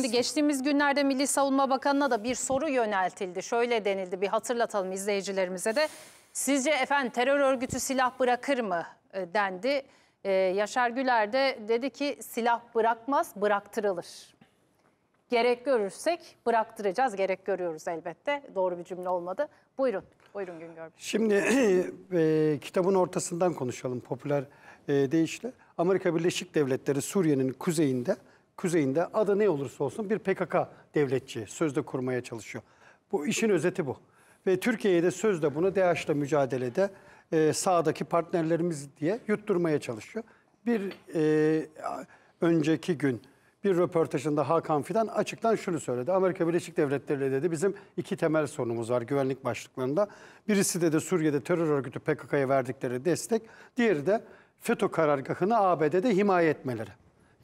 Şimdi geçtiğimiz günlerde Milli Savunma Bakanı'na da bir soru yöneltildi. Şöyle denildi bir hatırlatalım izleyicilerimize de. Sizce efendim terör örgütü silah bırakır mı e, dendi. Ee, Yaşar Güler de dedi ki silah bırakmaz bıraktırılır. Gerek görürsek bıraktıracağız. Gerek görüyoruz elbette. Doğru bir cümle olmadı. Buyurun. Buyurun Güngör Bey. Şimdi e, kitabın ortasından konuşalım popüler e, deyişle. Amerika Birleşik Devletleri Suriye'nin kuzeyinde kuzeyinde adı ne olursa olsun bir PKK devletçi sözde kurmaya çalışıyor. Bu işin özeti bu. Ve Türkiye'ye de sözde bunu DAEŞ'le mücadelede e, sağdaki partnerlerimiz diye yutturmaya çalışıyor. Bir e, önceki gün bir röportajında Hakan Fidan açıktan şunu söyledi. Amerika Birleşik Devletleri dedi bizim iki temel sorunumuz var güvenlik başlıklarında. Birisi de, de Suriye'de terör örgütü PKK'ya verdikleri destek. Diğeri de FETÖ karargahını ABD'de himaye etmeleri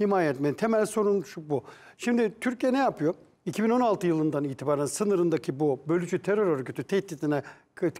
himaye etmenin temel sorun şu bu. Şimdi Türkiye ne yapıyor? 2016 yılından itibaren sınırındaki bu bölücü terör örgütü tehdidine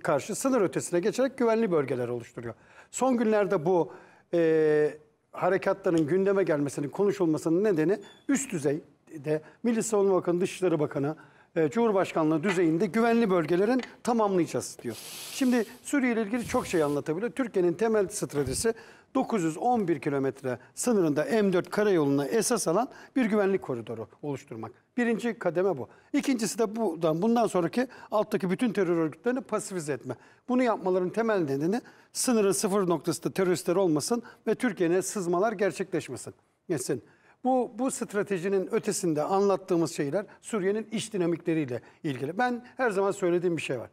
karşı sınır ötesine geçerek güvenli bölgeler oluşturuyor. Son günlerde bu e, harekatların gündeme gelmesinin, konuşulmasının nedeni üst düzeyde Milli Savunma Bakanı, Dışişleri Bakanı, e, Cumhurbaşkanlığı düzeyinde güvenli bölgelerin tamamlayacağız diyor. Şimdi Suriye ile ilgili çok şey anlatabilir. Türkiye'nin temel stratejisi 911 kilometre sınırında M4 karayoluna esas alan bir güvenlik koridoru oluşturmak. Birinci kademe bu. İkincisi de buradan bundan sonraki alttaki bütün terör örgütlerini pasifize etme. Bunu yapmaların temel nedeni sınırın sıfır noktasında teröristler olmasın ve Türkiye'ne sızmalar gerçekleşmesin. Geçsin. Bu, bu stratejinin ötesinde anlattığımız şeyler Suriye'nin iç dinamikleriyle ilgili. Ben her zaman söylediğim bir şey var.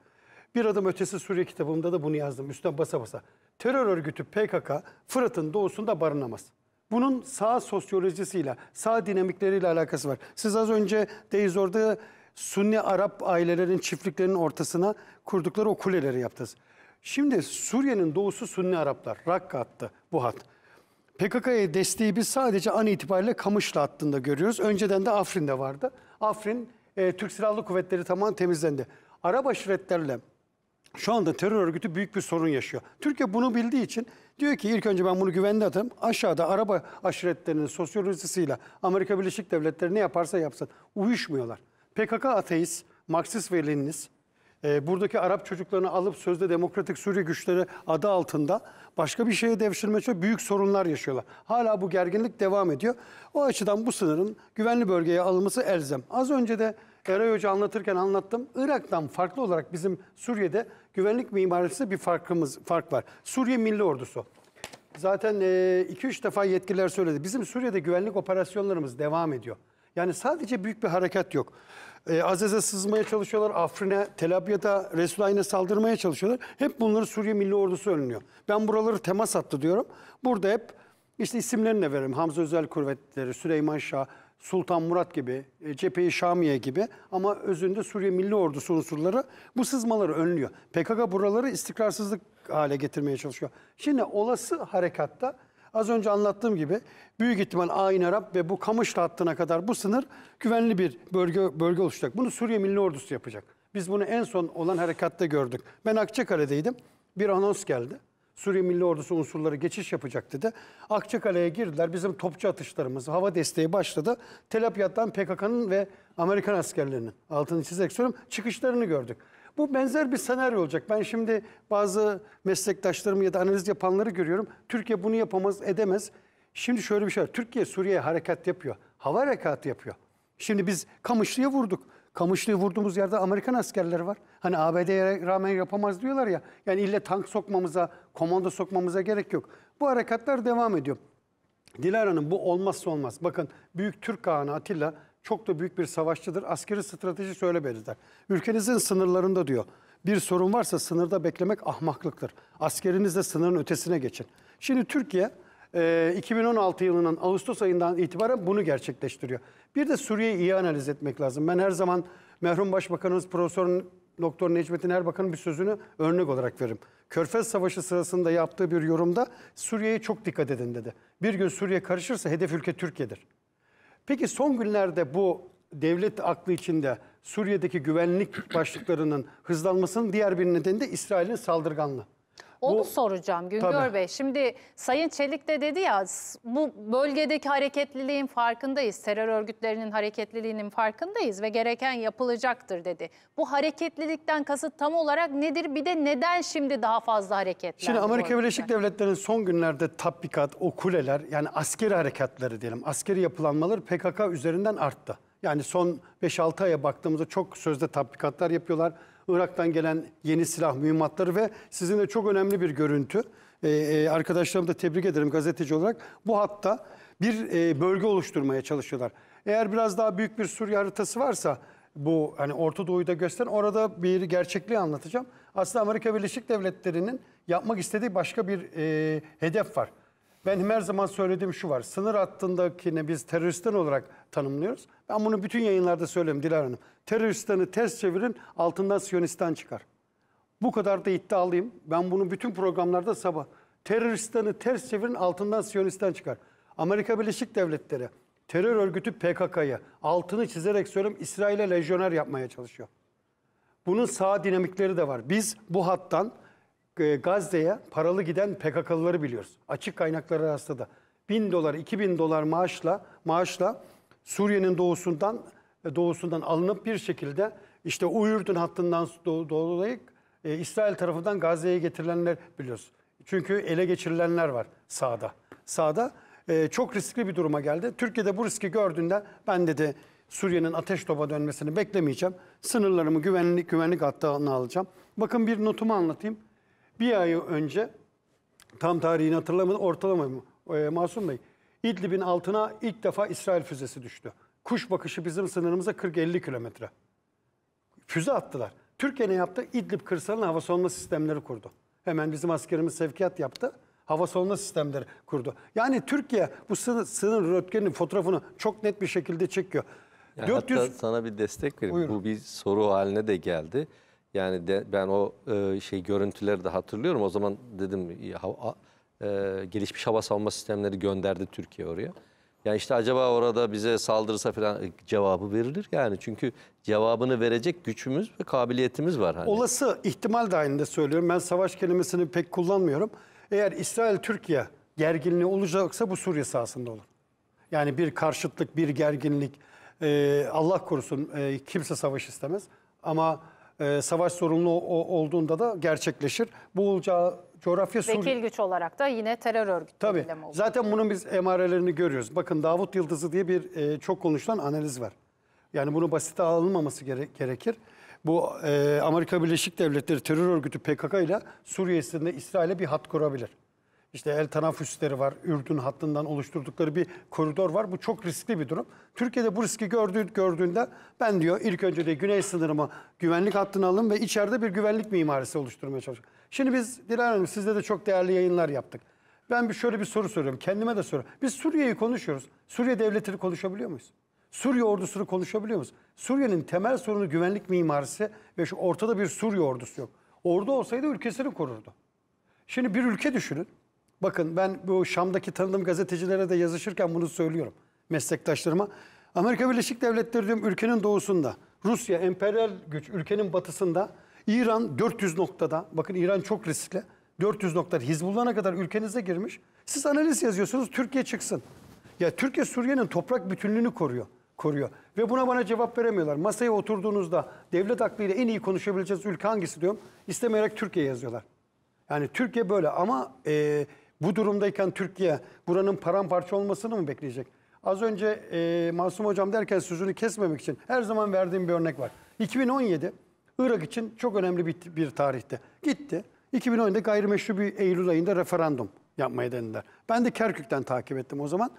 Bir adım ötesi Suriye kitabımda da bunu yazdım üstten basa basa terör örgütü PKK Fırat'ın doğusunda barınamaz. Bunun sağ sosyolojisiyle, sağ dinamikleriyle alakası var. Siz az önce Deyzor'da Sunni Arap ailelerin çiftliklerinin ortasına kurdukları o kuleleri yaptınız. Şimdi Suriye'nin doğusu Sunni Araplar. Rakka attı bu hat. PKK'ya desteği biz sadece an itibariyle Kamışlı hattında görüyoruz. Önceden de Afrin'de vardı. Afrin, e, Türk Silahlı Kuvvetleri tamamen temizlendi. Arap aşiretlerle şu anda terör örgütü büyük bir sorun yaşıyor. Türkiye bunu bildiği için diyor ki ilk önce ben bunu güvende atarım. Aşağıda araba aşiretlerinin sosyolojisiyle Amerika Birleşik Devletleri ne yaparsa yapsın uyuşmuyorlar. PKK ateist, Marksist ve Leninist. E, buradaki Arap çocuklarını alıp sözde demokratik Suriye güçleri adı altında başka bir şeye devşirme için büyük sorunlar yaşıyorlar. Hala bu gerginlik devam ediyor. O açıdan bu sınırın güvenli bölgeye alınması elzem. Az önce de Eray Hoca anlatırken anlattım. Irak'tan farklı olarak bizim Suriye'de güvenlik mimarisinde bir farkımız fark var. Suriye Milli Ordusu. Zaten 2-3 e, defa yetkililer söyledi. Bizim Suriye'de güvenlik operasyonlarımız devam ediyor. Yani sadece büyük bir harekat yok. E, Azez'e sızmaya çalışıyorlar. Afrin'e, Tel Abyad'a, Resulayn'e saldırmaya çalışıyorlar. Hep bunları Suriye Milli Ordusu önlüyor. Ben buraları temas attı diyorum. Burada hep işte isimlerini de veririm. Hamza Özel Kuvvetleri, Süleyman Şah, Sultan Murat gibi, e, Cephe-i Şamiye gibi ama özünde Suriye Milli Ordusu unsurları bu sızmaları önlüyor. PKK buraları istikrarsızlık hale getirmeye çalışıyor. Şimdi olası harekatta az önce anlattığım gibi büyük ihtimal Ayn Arap ve bu Kamışlı hattına kadar bu sınır güvenli bir bölge, bölge oluşacak. Bunu Suriye Milli Ordusu yapacak. Biz bunu en son olan harekatta gördük. Ben Akçakale'deydim. Bir anons geldi. Suriye Milli Ordusu unsurları geçiş yapacak dedi. Akçakale'ye girdiler. Bizim topçu atışlarımız, hava desteği başladı. Tel Abyad'dan PKK'nın ve Amerikan askerlerinin altını çizerek söylüyorum çıkışlarını gördük. Bu benzer bir senaryo olacak. Ben şimdi bazı meslektaşlarımı ya da analiz yapanları görüyorum. Türkiye bunu yapamaz, edemez. Şimdi şöyle bir şey var. Türkiye Suriye'ye harekat yapıyor. Hava harekatı yapıyor. Şimdi biz Kamışlı'ya vurduk. Kamışlı'yı vurduğumuz yerde Amerikan askerleri var. Hani ABD'ye rağmen yapamaz diyorlar ya. Yani ille tank sokmamıza, komando sokmamıza gerek yok. Bu harekatlar devam ediyor. Dilara'nın bu olmazsa olmaz. Bakın Büyük Türk Ağanı Atilla çok da büyük bir savaşçıdır. Askeri strateji şöyle belirler. Ülkenizin sınırlarında diyor. Bir sorun varsa sınırda beklemek ahmaklıktır. Askerinizle sınırın ötesine geçin. Şimdi Türkiye e, 2016 yılının Ağustos ayından itibaren bunu gerçekleştiriyor. Bir de Suriye'yi iyi analiz etmek lazım. Ben her zaman merhum Başbakanımız Profesör Doktor Necmettin Erbakan'ın bir sözünü örnek olarak veririm. Körfez Savaşı sırasında yaptığı bir yorumda Suriye'ye çok dikkat edin dedi. Bir gün Suriye karışırsa hedef ülke Türkiye'dir. Peki son günlerde bu devlet aklı içinde Suriye'deki güvenlik başlıklarının hızlanmasının diğer bir nedeni de İsrail'in saldırganlığı. Onu bu, soracağım Güngör tabii. Bey. Şimdi Sayın Çelik de dedi ya bu bölgedeki hareketliliğin farkındayız. Terör örgütlerinin hareketliliğinin farkındayız ve gereken yapılacaktır dedi. Bu hareketlilikten kasıt tam olarak nedir? Bir de neden şimdi daha fazla hareketlendi? Şimdi Amerika Birleşik Devletleri'nin son günlerde tatbikat, o kuleler yani askeri harekatları diyelim, askeri yapılanmalar PKK üzerinden arttı. Yani son 5-6 aya baktığımızda çok sözde tatbikatlar yapıyorlar. Irak'tan gelen yeni silah mühimmatları ve sizin de çok önemli bir görüntü. Ee, e, arkadaşlarımı da tebrik ederim gazeteci olarak. Bu hatta bir e, bölge oluşturmaya çalışıyorlar. Eğer biraz daha büyük bir Suriye haritası varsa bu hani Orta Doğu'da gösteren orada bir gerçekliği anlatacağım. Aslında Amerika Birleşik Devletleri'nin yapmak istediği başka bir e, hedef var. Ben her zaman söylediğim şu var. Sınır hattındakini biz teröristten olarak tanımlıyoruz. Ben bunu bütün yayınlarda söylüyorum Dilara Hanım. Teröristlerini ters çevirin altından Siyonistan çıkar. Bu kadar da iddialıyım. Ben bunu bütün programlarda sabah. Teröristlerini ters çevirin altından Siyonistan çıkar. Amerika Birleşik Devletleri terör örgütü PKK'yı altını çizerek söylüyorum İsrail'e lejyoner yapmaya çalışıyor. Bunun sağ dinamikleri de var. Biz bu hattan e, Gazze'ye paralı giden PKK'lıları biliyoruz. Açık kaynakları arasında 1000 dolar, 2000 dolar maaşla maaşla Suriye'nin doğusundan e, doğusundan alınıp bir şekilde işte Uyurdun hattından dolayı e, İsrail tarafından Gazze'ye getirilenler biliyoruz. Çünkü ele geçirilenler var sağda. Sağda e, çok riskli bir duruma geldi. Türkiye'de bu riski gördüğünde ben dedi Suriye'nin ateş topa dönmesini beklemeyeceğim. Sınırlarımı güvenlik güvenlik hattına alacağım. Bakın bir notumu anlatayım. Bir ay önce tam tarihini hatırlamadım ortalama e, Masum Bey. İdlib'in altına ilk defa İsrail füzesi düştü. Kuş bakışı bizim sınırımıza 40-50 kilometre. Füze attılar. Türkiye ne yaptı? İdlib kırsalına hava savunma sistemleri kurdu. Hemen bizim askerimiz sevkiyat yaptı. Hava savunma sistemleri kurdu. Yani Türkiye bu sınır, sınır röntgeninin fotoğrafını çok net bir şekilde çekiyor. Ya 400... Hatta sana bir destek vereyim. Buyurun. Bu bir soru haline de geldi. Yani de, ben o e, şey görüntüleri de hatırlıyorum. O zaman dedim hava, e, gelişmiş hava savunma sistemleri gönderdi Türkiye oraya. Yani işte acaba orada bize saldırırsa falan e, cevabı verilir yani. Çünkü cevabını verecek gücümüz ve kabiliyetimiz var. Hani. Olası ihtimal dahilinde söylüyorum. Ben savaş kelimesini pek kullanmıyorum. Eğer İsrail-Türkiye gerginliği olacaksa bu Suriye sahasında olur. Yani bir karşıtlık, bir gerginlik. Ee, Allah korusun e, kimse savaş istemez. Ama e, savaş sorumlu olduğunda da gerçekleşir. Bu olacağı coğrafya Suriye. Vekil güç olarak da yine terör örgütü. Tabii. Zaten bunun biz emarelerini görüyoruz. Bakın Davut Yıldızı diye bir e, çok konuşulan analiz var. Yani bunu basite alınmaması gere gerekir. Bu e, Amerika Birleşik Devletleri terör örgütü PKK ile Suriyesi'nde İsrail'e bir hat kurabilir. İşte el tenaffüsleri var. Ürdün hattından oluşturdukları bir koridor var. Bu çok riskli bir durum. Türkiye'de bu riski gördüğü, gördüğünde ben diyor ilk önce de güney sınırımı güvenlik hattına alın ve içeride bir güvenlik mimarisi oluşturmaya çalışın. Şimdi biz Dilan Hanım sizde de çok değerli yayınlar yaptık. Ben bir şöyle bir soru soruyorum. Kendime de soruyorum. Biz Suriye'yi konuşuyoruz. Suriye devletini konuşabiliyor muyuz? Suriye ordusunu konuşabiliyor muyuz? Suriye'nin temel sorunu güvenlik mimarisi ve şu ortada bir Suriye ordusu yok. Ordu olsaydı ülkesini korurdu. Şimdi bir ülke düşünün. Bakın ben bu Şam'daki tanıdığım gazetecilere de yazışırken bunu söylüyorum meslektaşlarıma. Amerika Birleşik Devletleri diyorum ülkenin doğusunda, Rusya emperyal güç ülkenin batısında, İran 400 noktada, bakın İran çok riskli, 400 noktada Hizbullah'a kadar ülkenize girmiş. Siz analiz yazıyorsunuz Türkiye çıksın. Ya Türkiye Suriye'nin toprak bütünlüğünü koruyor. koruyor. Ve buna bana cevap veremiyorlar. Masaya oturduğunuzda devlet aklıyla en iyi konuşabileceğiniz ülke hangisi diyorum. İstemeyerek Türkiye yazıyorlar. Yani Türkiye böyle ama... ee, bu durumdayken Türkiye buranın paramparça olmasını mı bekleyecek? Az önce e, Masum Hocam derken sözünü kesmemek için her zaman verdiğim bir örnek var. 2017 Irak için çok önemli bir, bir tarihte. Gitti. 2010'da gayrimeşru bir Eylül ayında referandum yapmaya denediler. Ben de Kerkük'ten takip ettim o zaman.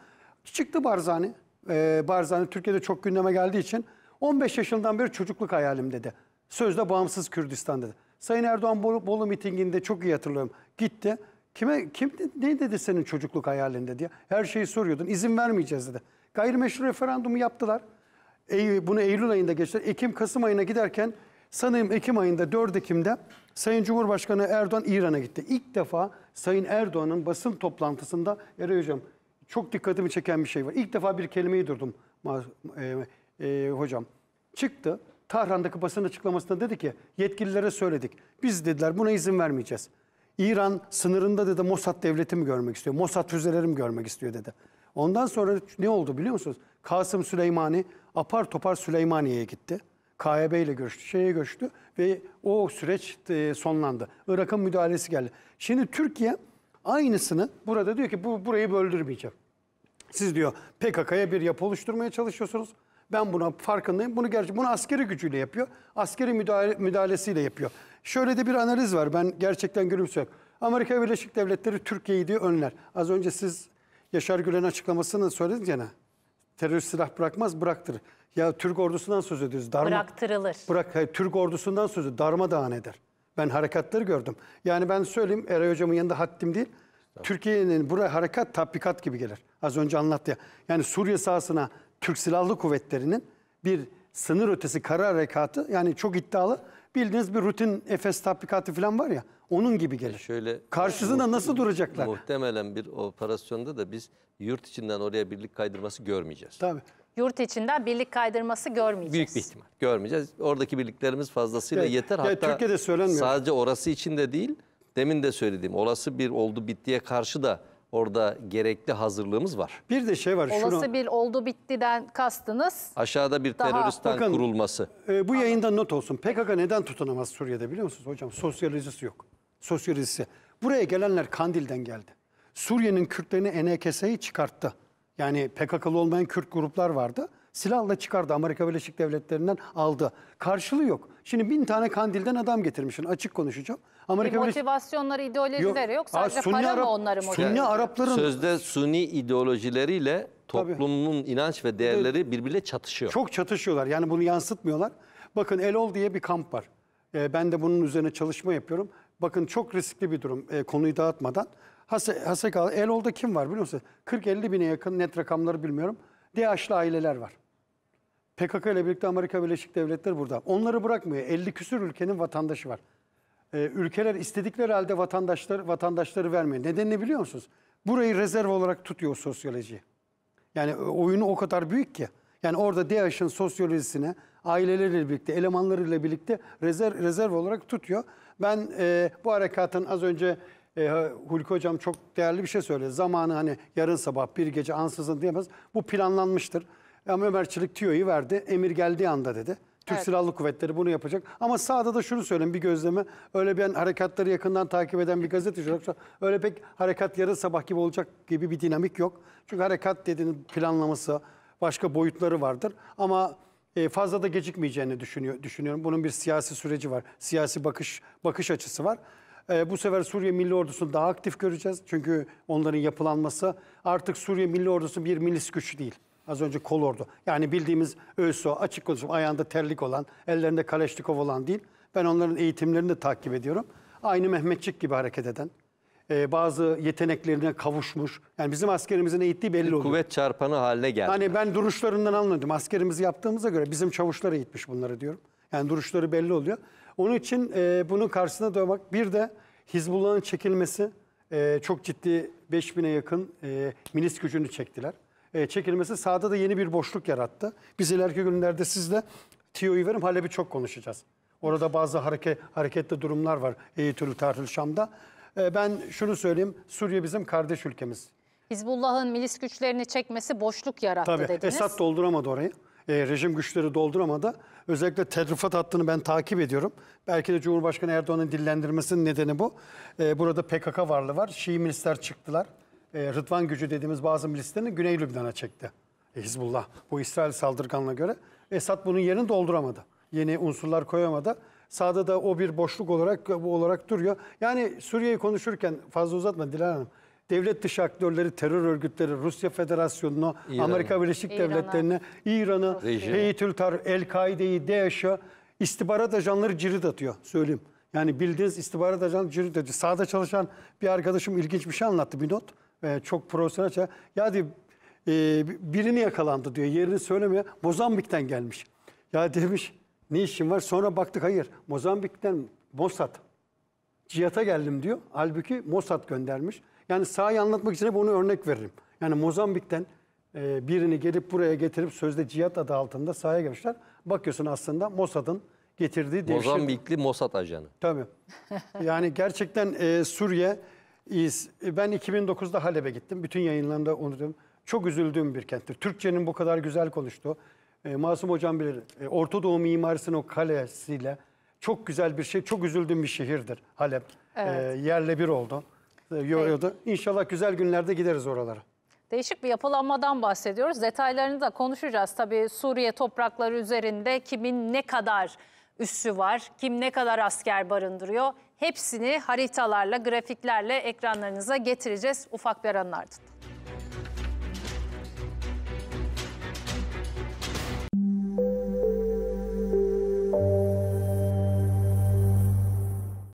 Çıktı Barzani. Ee, Barzani Türkiye'de çok gündeme geldiği için 15 yaşından beri çocukluk hayalim dedi. Sözde bağımsız Kürdistan dedi. Sayın Erdoğan Bolu, Bolu mitinginde çok iyi hatırlıyorum. Gitti. Kime kim ne dedi senin çocukluk hayalinde diye her şeyi soruyordun. İzin vermeyeceğiz dedi. Gayrimeşru referandumu yaptılar. E, bunu Eylül ayında geçti. Ekim Kasım ayına giderken sanırım Ekim ayında 4 Ekim'de Sayın Cumhurbaşkanı Erdoğan İran'a gitti. İlk defa Sayın Erdoğan'ın basın toplantısında Eray Hocam çok dikkatimi çeken bir şey var. İlk defa bir kelimeyi durdum e, e, hocam. Çıktı Tahran'daki basın açıklamasında dedi ki yetkililere söyledik. Biz dediler buna izin vermeyeceğiz. İran sınırında dedi Mossad devleti mi görmek istiyor? Mossad füzeleri mi görmek istiyor dedi. Ondan sonra ne oldu biliyor musunuz? Kasım Süleymani apar topar Süleymaniye'ye gitti. KYB ile görüştü, şeye görüştü ve o süreç e, sonlandı. Irak'ın müdahalesi geldi. Şimdi Türkiye aynısını burada diyor ki bu burayı böldürmeyeceğim. Siz diyor PKK'ya bir yapı oluşturmaya çalışıyorsunuz. Ben buna farkındayım. Bunu gerçi bunu askeri gücüyle yapıyor. Askeri müdahale, müdahalesiyle yapıyor. Şöyle de bir analiz var. Ben gerçekten gülümsüyorum. Amerika Birleşik Devletleri Türkiye'yi diyor önler. Az önce siz Yaşar Gülen açıklamasını söylediniz ya. Terörist silah bırakmaz bıraktır. Ya Türk ordusundan söz ediyoruz. Darma, Bıraktırılır. Bırak, hayır, Türk ordusundan sözü darmadağın eder. Ben harekatları gördüm. Yani ben söyleyeyim Eray Hocam'ın yanında haddim değil. Türkiye'nin buraya harekat tatbikat gibi gelir. Az önce anlattı ya. Yani Suriye sahasına Türk Silahlı Kuvvetleri'nin bir sınır ötesi kara harekatı yani çok iddialı bildiğiniz bir rutin Efes tatbikatı falan var ya onun gibi gelir. şöyle Karşısında nasıl duracaklar? Muhtemelen bir operasyonda da biz yurt içinden oraya birlik kaydırması görmeyeceğiz. Tabii. Yurt içinden birlik kaydırması görmeyeceğiz. Büyük bir ihtimal. Görmeyeceğiz. Oradaki birliklerimiz fazlasıyla evet. yeter. Hatta ya, Türkiye'de söylenmiyor. Sadece orası için de değil. Demin de söylediğim olası bir oldu bittiye karşı da Orada gerekli hazırlığımız var. Bir de şey var. Olası şunu... bir oldu bittiden kastınız. Aşağıda bir daha... Bakın, kurulması. E, bu yayında not olsun. PKK neden tutunamaz Suriye'de biliyor musunuz hocam? Sosyalizisi yok. Sosyalizisi. Buraya gelenler Kandil'den geldi. Suriye'nin Kürtlerini NKS'yi çıkarttı. Yani PKK'lı olmayan Kürt gruplar vardı silahla çıkardı Amerika Birleşik Devletleri'nden aldı. Karşılığı yok. Şimdi bin tane kandilden adam getirmişsin açık konuşacağım. Amerika bir motivasyonları, ideolojileri yok. yok. Sadece Aa, Sunni para Arap, mı onları motive Sunni Arapların... Sözde Sunni ideolojileriyle toplumun Tabii. inanç ve değerleri birbirle çatışıyor. Çok çatışıyorlar. Yani bunu yansıtmıyorlar. Bakın Elol diye bir kamp var. Ee, ben de bunun üzerine çalışma yapıyorum. Bakın çok riskli bir durum ee, konuyu dağıtmadan. Hasekalı, Elol'da kim var biliyor musunuz? 40-50 bine yakın net rakamları bilmiyorum. DH'lı aileler var. PKK ile birlikte Amerika Birleşik Devletleri burada. Onları bırakmıyor. 50 küsür ülkenin vatandaşı var. Ee, ülkeler istedikleri halde vatandaşları, vatandaşları vermiyor. Nedenini biliyor musunuz? Burayı rezerv olarak tutuyor sosyoloji. Yani e, oyunu o kadar büyük ki. Yani orada DAEŞ'in sosyolojisine aileleriyle birlikte, elemanlarıyla birlikte rezerv, rezerv olarak tutuyor. Ben e, bu harekatın az önce e, Hulki Hocam çok değerli bir şey söyledi. Zamanı hani yarın sabah bir gece ansızın diyemez. Bu planlanmıştır. Ama Ömer Çelik tüyoyu verdi. Emir geldiği anda dedi. Türk Evet. Silahlı Kuvvetleri bunu yapacak. Ama sahada da şunu söyleyeyim bir gözleme. Öyle bir harekatları yakından takip eden bir gazeteci olarak öyle pek harekat yarın sabah gibi olacak gibi bir dinamik yok. Çünkü harekat dediğinin planlaması başka boyutları vardır. Ama e, fazla da gecikmeyeceğini düşünüyor, düşünüyorum. Bunun bir siyasi süreci var. Siyasi bakış bakış açısı var. E, bu sefer Suriye Milli Ordusu'nu daha aktif göreceğiz. Çünkü onların yapılanması artık Suriye Milli Ordusu bir milis güç değil. Az önce kolordu. Yani bildiğimiz ÖSO, açık konuşum, ayağında terlik olan, ellerinde kaleşnikov olan değil. Ben onların eğitimlerini de takip ediyorum. Aynı Mehmetçik gibi hareket eden, e, bazı yeteneklerine kavuşmuş. Yani bizim askerimizin eğittiği belli oluyor. Kuvvet çarpanı haline geldi. Hani ben duruşlarından anladım. Askerimizi yaptığımıza göre bizim çavuşlar eğitmiş bunları diyorum. Yani duruşları belli oluyor. Onun için e, bunun karşısına durmak. Bir de Hizbullah'ın çekilmesi e, çok ciddi 5000'e yakın e, milis gücünü çektiler. E, çekilmesi sahada da yeni bir boşluk yarattı. Biz ileriki günlerde sizle TIO'yu verim Halep'i çok konuşacağız. Orada bazı hareket, hareketli durumlar var Eyütül Tarhül Şam'da. E, ben şunu söyleyeyim, Suriye bizim kardeş ülkemiz. Hizbullah'ın milis güçlerini çekmesi boşluk yarattı Tabii, dediniz. Esad dolduramadı orayı. E, rejim güçleri dolduramadı. Özellikle tedrifat hattını ben takip ediyorum. Belki de Cumhurbaşkanı Erdoğan'ın dillendirmesinin nedeni bu. E, burada PKK varlığı var. Şii milisler çıktılar e, Rıdvan gücü dediğimiz bazı milislerini Güney Lübnan'a çekti. E, Hizbullah bu İsrail saldırganına göre Esad bunun yerini dolduramadı. Yeni unsurlar koyamadı. Sağda da o bir boşluk olarak bu olarak duruyor. Yani Suriye'yi konuşurken fazla uzatma Dilan Hanım. Devlet dışı aktörleri, terör örgütleri, Rusya Federasyonu'nu, Amerika Birleşik Devletleri'ni, İran'ı, Heyetültar, El-Kaide'yi, DAEŞ'ı, istihbarat ajanları cirit atıyor söyleyeyim. Yani bildiğiniz istihbarat ajanı cirit atıyor. Sağda çalışan bir arkadaşım ilginç bir şey anlattı bir not e, çok profesyonelce. Şey. Ya diyor e, birini yakalandı diyor. Yerini söylemiyor. Mozambik'ten gelmiş. Ya demiş ne işin var? Sonra baktık hayır. Mozambik'ten Mossad. Cihat'a geldim diyor. Halbuki Mossad göndermiş. Yani sahayı anlatmak için hep onu örnek veririm. Yani Mozambik'ten e, birini gelip buraya getirip sözde cihat adı altında sahaya gelmişler. Bakıyorsun aslında Mossad'ın getirdiği devşir. Mozambikli Mossad ajanı. Tabii. Yani gerçekten e, Suriye İyiyiz. E, ben 2009'da Halep'e gittim. Bütün yayınlarında unuttum. Çok üzüldüğüm bir kenttir. Türkçenin bu kadar güzel konuştu. E, Masum Hocam bilir. E, Orta Doğu mimarisinin o kalesiyle çok güzel bir şey, çok üzüldüğüm bir şehirdir Halep. E, evet. E, yerle bir oldu. E, yoruldu. Evet. İnşallah güzel günlerde gideriz oralara. Değişik bir yapılanmadan bahsediyoruz. Detaylarını da konuşacağız. Tabii Suriye toprakları üzerinde kimin ne kadar üssü var, kim ne kadar asker barındırıyor Hepsini haritalarla, grafiklerle ekranlarınıza getireceğiz ufak bir aranın ardından.